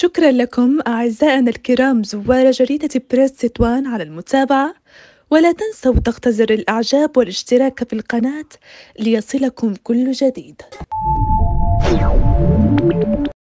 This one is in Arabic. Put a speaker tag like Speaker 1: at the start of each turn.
Speaker 1: شكرا لكم أعزائنا الكرام زوار جريدة بريس تطوان على المتابعة ولا تنسوا ضغط زر الإعجاب والاشتراك في القناة ليصلكم كل جديد